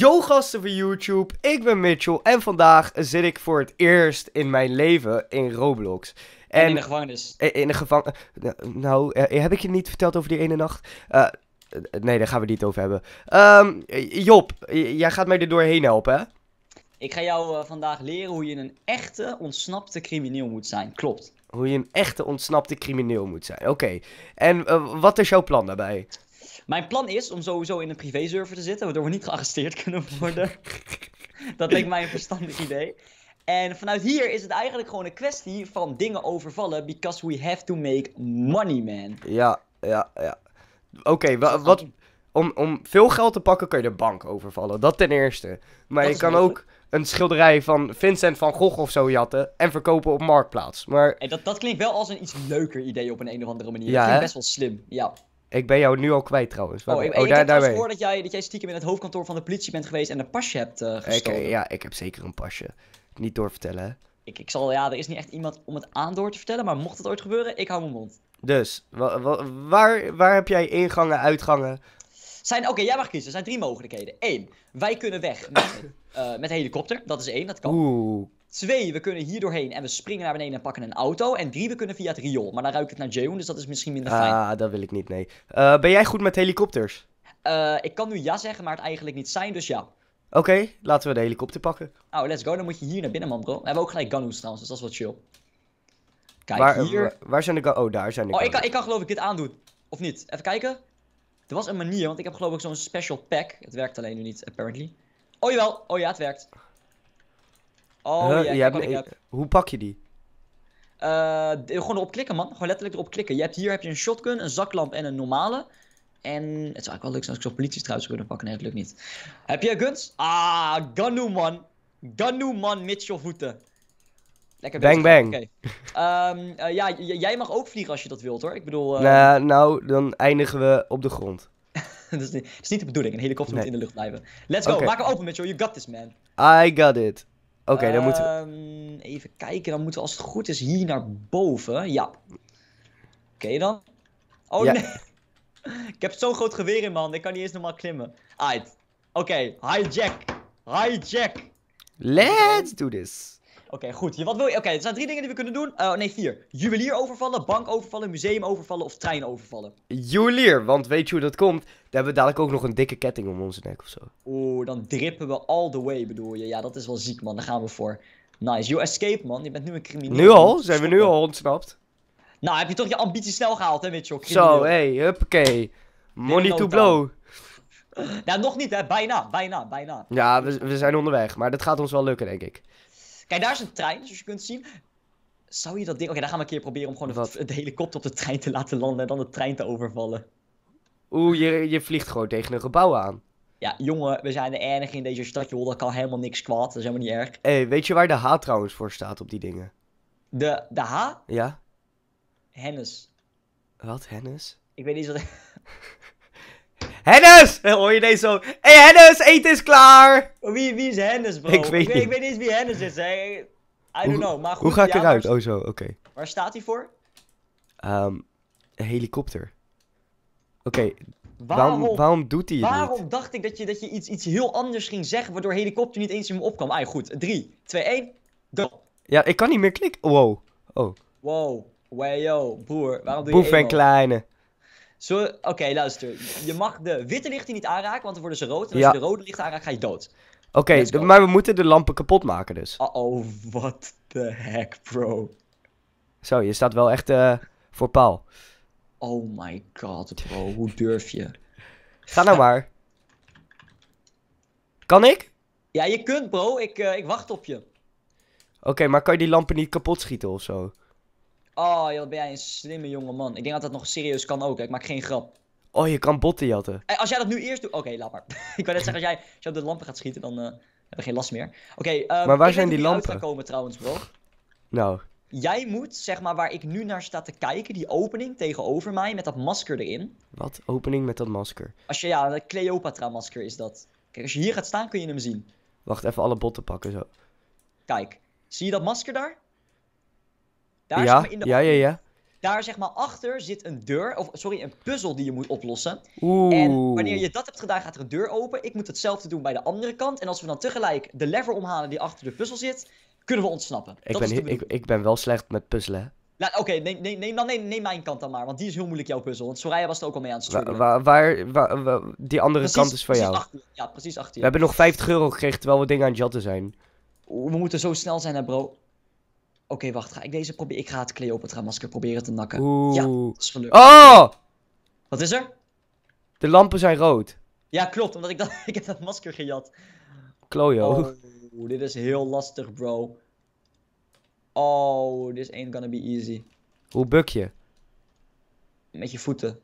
Yo gasten van YouTube, ik ben Mitchell en vandaag zit ik voor het eerst in mijn leven in Roblox. En, in de gevangenis. In de gevangenis. Eh, nou, eh, heb ik je niet verteld over die ene nacht? Eh, nee, daar gaan we het niet over hebben. Um, Job, jij gaat mij er doorheen helpen, hè? Ik ga jou vandaag leren hoe je een echte ontsnapte crimineel moet zijn. Klopt. Hoe je een echte ontsnapte crimineel moet zijn. Oké. En wat is jouw plan daarbij? Mijn plan is om sowieso in een privéserver te zitten, waardoor we niet gearresteerd kunnen worden. dat lijkt mij een verstandig idee. En vanuit hier is het eigenlijk gewoon een kwestie van dingen overvallen, because we have to make money, man. Ja, ja, ja. Oké, wat, om, om veel geld te pakken kan je de bank overvallen, dat ten eerste. Maar je kan ook een schilderij van Vincent van Gogh of zo jatten en verkopen op Marktplaats. Maar... En dat, dat klinkt wel als een iets leuker idee op een, een of andere manier. Ja, dat klinkt best wel slim, ja. Ik ben jou nu al kwijt trouwens. Oh, ik, oh, ik daar, heb dat jij, dat jij stiekem in het hoofdkantoor van de politie bent geweest en een pasje hebt uh, gestolen. ja, ik heb zeker een pasje. Niet doorvertellen, Ik, ik zal, ja, er is niet echt iemand om het aan door te vertellen, maar mocht het ooit gebeuren, ik hou mijn mond. Dus, waar, waar heb jij ingangen, uitgangen? Zijn, oké, jij mag kiezen. Er zijn drie mogelijkheden. Eén, wij kunnen weg met, eh, met een helikopter. Dat is één, dat kan. Oeh, Twee, we kunnen hier doorheen en we springen naar beneden en pakken een auto. En drie, we kunnen via het riool. Maar dan ruikt het naar Jeon, dus dat is misschien minder fijn. Ah, dat wil ik niet, nee. Eh, ben jij goed met helikopters? Eh, ik kan nu ja zeggen, maar het eigenlijk niet zijn, dus ja. Oké, laten we de helikopter pakken. Oh, let's go. Dan moet je hier naar binnen, man, bro. We hebben ook gelijk gunnus trouwens, dus dat is wel chill. Kijk, hier... Waar, zijn de Oh, daar zijn de Oh, ik kan, ik kan geloof ik dit aandoen. Of niet? Even kijken. Er was een manier, want ik heb geloof ik zo'n special pack. Het werkt alleen nu niet, apparently. Oh, jawel. Oh ja, het werkt. Oh, huh? ja, Hoe pak je die? Eh, gewoon erop klikken, man. Gewoon letterlijk erop klikken. Je hebt, hier heb je een shotgun, een zaklamp en een normale. En het zou eigenlijk wel leuk zijn als ik zo'n politie trouwens kunnen pakken. Nee, het lukt niet. Heb jij guns? Ah, Ganu, man. Ganu, man, je voeten. Lekker bang, bang. Okay. Ehm, eh, ja, jij mag ook vliegen als je dat wilt, hoor. Ik bedoel... Eh, nou, nou, dan eindigen we op de grond. dat, is niet, is niet, de bedoeling. Een helikopter moet in de lucht blijven. Let's go. Maak hem open, Mitchell. You got this, man. I got it. Oké, dan moeten we... Ehm, even kijken, dan moeten we als het goed is hier naar boven. Ja. Oké dan. Oh nee. ik heb zo'n groot geweer in man, ik kan niet eens normaal klimmen. Alright. Oké, okay, Hijjack. Let's do this. Oké, goed. Je, wat wil je? Oké, er zijn drie dingen die we kunnen doen. Oh nee, vier. Juwelier overvallen, bank overvallen, museum overvallen of trein overvallen. Juwelier, want weet je hoe dat komt? Daar hebben we dadelijk ook nog een dikke ketting om onze nek of zo. Oeh, dan drippen we all the way bedoel je. Ja, dat is wel ziek man, daar gaan we voor. Nice. You escape man, je bent nu een crimineel. Nu al? Zijn we nu al ontsnapt? Nou, heb je toch je ambitie snel gehaald hè, Mitchell? Crimineel. Zo, hé, hey, huppakee. Money to blow. Nou, nog niet, hè? Bijna, bijna, bijna. Ja, we, we, zijn onderweg, maar dat gaat ons wel lukken, denk ik. Kijk, daar is een trein, zoals je kunt zien. Zou je dat ding... Oké, daar dan gaan we een keer proberen om gewoon de, helikopter op de trein te laten landen en dan de trein te overvallen. Oeh, je, je vliegt gewoon tegen een gebouw aan. Ja, jongen, we zijn de enige in deze stadje. joh. Dat kan helemaal niks kwaad. Dat is helemaal niet erg. Hé, hey, weet je waar de H trouwens voor staat op die dingen? De, de H? Ja. Hennis. Wat, Hennis? Ik weet niet wat... Hennis! Hoor je deze zo? Hé hey, Hennis, eten is klaar! Wie, wie is Hennis, bro? Ik weet, ik, niet. Ik weet niet eens wie Hennis is, hè? I don't know, maar goed. Hoe ga ik eruit? oh zo, oké. Waar staat hij voor? Ehm, een helikopter. Oké, waarom, waarom, doet hij het Waarom dacht ik dat je, dat je iets, iets heel anders ging zeggen, waardoor helikopter niet eens in me opkwam? Ah, goed. 3, 2, 1, go! Ja, ik kan niet meer klikken. Wow. Oh. Wow. Wayo, broer. Waarom doe je Boef en kleine. Zo, Oké, luister. Je mag de witte lichten niet aanraken, want dan worden ze rood. En als je de rode lichten aanraakt, ga je dood. Oké, maar we moeten de lampen kapot maken dus. oh, what the heck, bro. Zo, je staat wel echt eh, voor paal. Oh my god, bro. Hoe durf je? Ga nou maar. Kan ik? Ja, je kunt, bro. Ik, eh, ik wacht op je. Oké, maar kan je die lampen niet kapot schieten of zo? Oh, joh, ben jij een slimme jonge man. Ik denk dat dat nog serieus kan ook. Ik maak geen grap. Oh, je kan botten jatten. Eh, als jij dat nu eerst doet... Oké, okay, laat maar. ik wou net zeggen, als jij, als jij op de lampen gaat schieten, dan uh, eh, hebben we geen last meer. Oké, eh, maar waar zijn die lampen? Ik komen trouwens, bro. Nou. Jij moet, zeg maar, waar ik nu naar sta te kijken, die opening tegenover mij met dat masker erin. Wat? Opening met dat masker? Als je, ja, dat Cleopatra-masker is dat. Kijk, als je hier gaat staan, kun je hem zien. Wacht, even alle botten pakken zo. Kijk, zie je dat masker daar? Daar, ja, zeg maar, ja, ja, Daar zeg maar achter zit een deur, of sorry, een puzzel die je moet oplossen. Oeh. En wanneer je dat hebt gedaan, gaat er een deur open. Ik moet hetzelfde doen bij de andere kant. En als we dan tegelijk de lever omhalen die achter de puzzel zit, kunnen we ontsnappen. Ik, dat ben, ik, ik ben wel slecht met puzzelen. Oké, neem, neem, mijn kant dan maar, want die is heel moeilijk jouw puzzel. Want Soraya was er ook al mee aan het struggelen. Waar, waar, die andere kant is van jou. Achter, ja, precies achter We hebben nog 50 euro gekregen terwijl we dingen aan het jatten zijn. we moeten zo snel zijn hè bro. Oké, wacht, ga ik deze proberen? Ik ga het Cleopatra-masker proberen te nakken. Ja, dat is gelukt. Oh! Wat is er? De lampen zijn rood. Ja, klopt, omdat ik, dat, ik heb dat masker gejat. Klojo. Oh, dit is heel lastig, bro. Oh, is ain't gonna be easy. Hoe buk je? Met je voeten.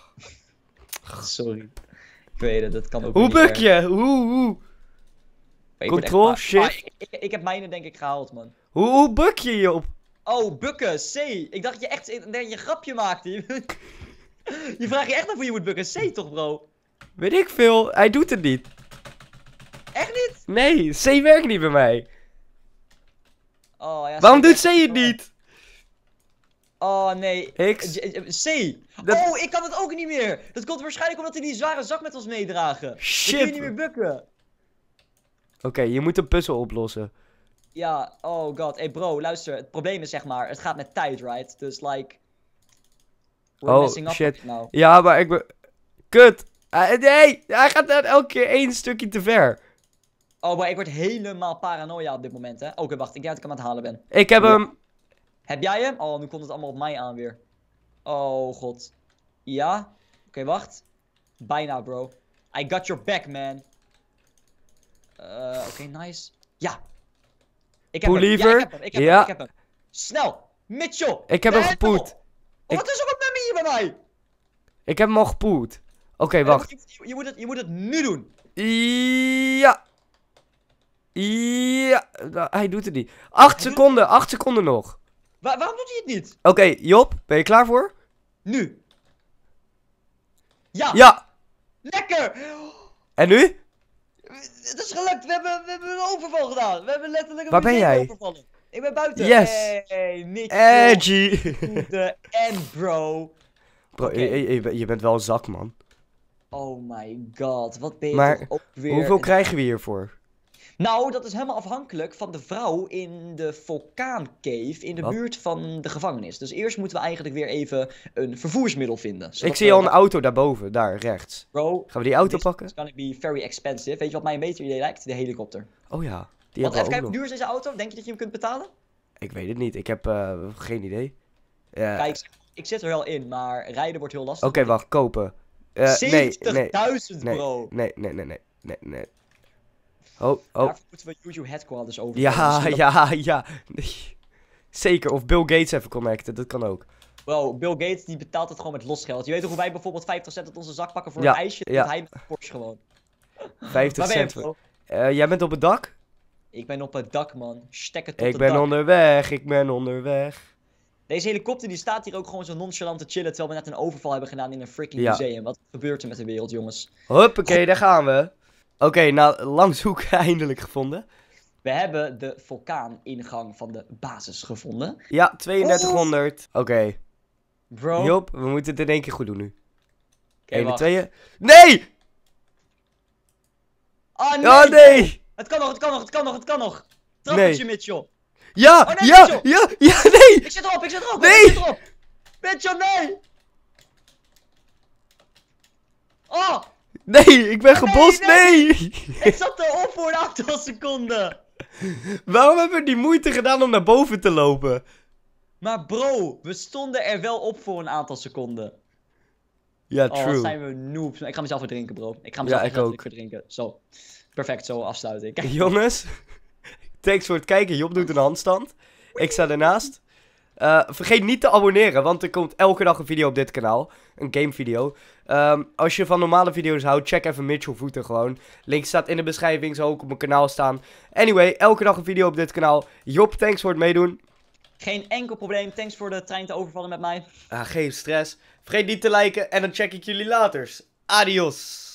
Sorry. Ik weet het, dat kan ook Hoe buk je? Hoe, hoe? Control, shit. Ah, ik, heb mijne denk ik gehaald, man. Hoe, buk je je op? Oh, bukken, C. Ik dacht je echt je, je grapje maakte. je vraagt je echt af hoe je moet bukken. C toch, bro? Weet ik veel. Hij doet het niet. Echt niet? Nee, C werkt niet bij mij. Oh, ja, Waarom doet C het niet? Oh nee. X. C. Oh, ik kan het ook niet meer. Dat komt waarschijnlijk omdat hij die zware zak met ons meedragen. Shit. Ik kun je niet meer bukken. Oké, je moet een puzzel oplossen. Ja, oh god. Hey bro, luister. Het probleem is zeg maar, het gaat met tijd, right? Dus like... We're oh, shit. Ja, maar ik ben... Kut! Uh, Hij gaat elke keer één stukje te ver. Oh, maar ik word helemaal paranoia op dit moment, hè. Oké, wacht. Ik denk dat ik hem aan het halen ben. Ik heb hem... Heb jij hem? Oh, nu komt het allemaal op mij aan weer. Oh, god. Ja? Oké, wacht. Bijna, bro. I got your back, man. Eh, oké, nice. Ja. Ik heb, hem. Ja, ik heb hem. Ik heb, ja. ik heb hem. Snel. Mitchell. Ik heb hem gepoet. Wat is er op met bij mij? Ik heb hem al gepoet. Oké, eh, wacht. Je, moet het, je moet het nu doen. Ja. Ja. Nou, hij doet het niet. 8 seconden. 8 seconden nog. waarom doet hij het niet? Oké, Job. Ben je klaar voor? Nu. Ja. Ja. Lekker. En nu? Het is gelukt, we hebben, we hebben een overval gedaan. We hebben letterlijk een Waar ben jij? Ik ben buiten. Yes. Hey, Edgy. The end, bro. Bro, je, bent wel een zak, man. Oh my god, wat ben je ook weer... hoeveel krijgen we hiervoor? Nou, dat is helemaal afhankelijk van de vrouw in de vulkaancave in de buurt van de gevangenis. Dus eerst moeten we eigenlijk weer even een vervoersmiddel vinden. Ik zie al een auto daarboven, daar rechts. Bro, gaan we die auto pakken? Dat kan be very expensive. Weet je wat mij een beter idee lijkt? De helikopter. Oh ja. Die Want even kijken, hoe duur is deze auto? Denk je dat je hem kunt betalen? Ik weet het niet. Ik heb eh, geen idee. Kijk, ik zit er wel in, maar rijden wordt heel lastig. Oké, wacht. Kopen. Uh, eh, 70.000 nee, nee, bro. Nee, nee, nee, nee, nee, nee. Oh, oh. Daarvoor moeten we YouTube headquarters over. Dus ja, ja, ja. Zeker. Of Bill Gates even connecten, dat kan ook. Wow, Bill Gates die betaalt het gewoon met losgeld. Je weet toch hoe wij bijvoorbeeld 50 cent uit onze zak pakken voor een ijsje? Dat ja. hij met een gewoon. 50 cent. Eh, jij bent op het dak? Ik ben op het dak, man. Stek het op Ik ben onderweg, ik ben onderweg. Deze helikopter die staat hier ook gewoon zo nonchalant te chillen... terwijl we net een overval hebben gedaan in een freaking museum. Wat gebeurt er met de wereld, jongens? Huppakee, daar gaan we. Oké, nou nou, langshoek eindelijk gevonden. We hebben de vulkaaningang van de basis gevonden. Ja, 3200. Oké. Bro. Job, we moeten het in één keer goed doen nu. Eén en tweeën. Nee! Ah, oh nee! Het kan nog, het kan nog, het kan nog, het kan nog. Trappetje, nee. Mitchell. Ja, oh, nee, ja, ja, ja, nee! Ik zit erop, ik zit erop, nee. ik zit erop. Mitchell, nee! Oh! Nee, ik ben gebost, nee, Ik zat erop voor een aantal seconden. Waarom hebben we die moeite gedaan om naar boven te lopen? Maar bro, we stonden er wel op voor een aantal seconden. Ja, oh, true. zijn we noobs. Ik ga mezelf verdrinken, bro. Ik ga mezelf ja, ik ook. verdrinken. Zo. Perfect, zo afsluiten. Kijk. Jongens, thanks voor het kijken. Job doet een handstand. Ik sta ernaast. Eh, vergeet niet te abonneren, want er komt elke dag een video op dit kanaal. Een gamevideo. Um, ehm, als je van normale video's houdt, check even Mitchell Voeten gewoon. Link staat in de beschrijving, zal ook op mijn kanaal staan. Anyway, elke dag een video op dit kanaal. Job, thanks voor het meedoen. Geen enkel probleem. Thanks voor de trein te overvallen met mij. Ah, geen stress. Vergeet niet te liken en dan check ik jullie later. Adios.